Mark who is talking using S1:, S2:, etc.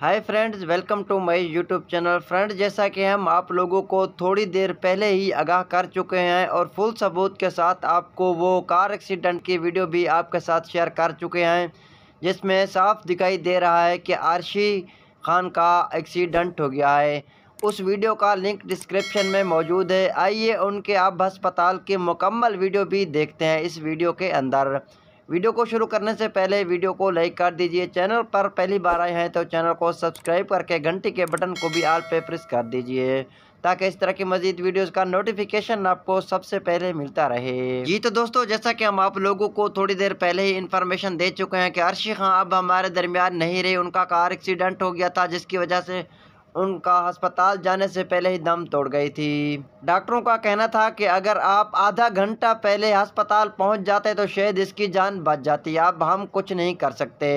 S1: hi friends welcome to my YouTube channel friend जैसा कि हम आप लोगों को थोड़ी देर पहले ही आगाह कर चुके हैं और फुल सबूत के साथ आपको वो कार एक्सीडेंट की वीडियो भी आपके साथ शेयर कर चुके हैं जिसमें साफ दिखाई दे रहा है कि आरशी खान का एक्सीडेंट हो गया है उस वीडियो का लिंक डिस्क्रिप्शन में मौजूद है आइए उनके आप अस्पताल की मुकम्मल वीडियो भी देखते हैं इस वीडियो के अंदर वीडियो को शुरू करने से पहले वीडियो को लाइक कर दीजिए चैनल पर पहली बार आए हैं तो चैनल को सब्सक्राइब करके घंटी के बटन को भी आल पे प्रेस कर दीजिए ताकि इस तरह की मजीद वीडियोस का नोटिफिकेशन आपको सबसे पहले मिलता रहे जी तो दोस्तों जैसा कि हम आप लोगों को थोड़ी देर पहले ही इन्फॉर्मेशन दे चुके हैं कि अर्शी खां अब हमारे दरमियान नहीं रहे उनका कार एक्सीडेंट हो गया था जिसकी वजह से उनका अस्पताल जाने से पहले ही दम तोड़ गई थी डॉक्टरों का कहना था कि अगर आप आधा घंटा पहले अस्पताल पहुंच जाते तो शायद इसकी जान बच जाती अब हम कुछ नहीं कर सकते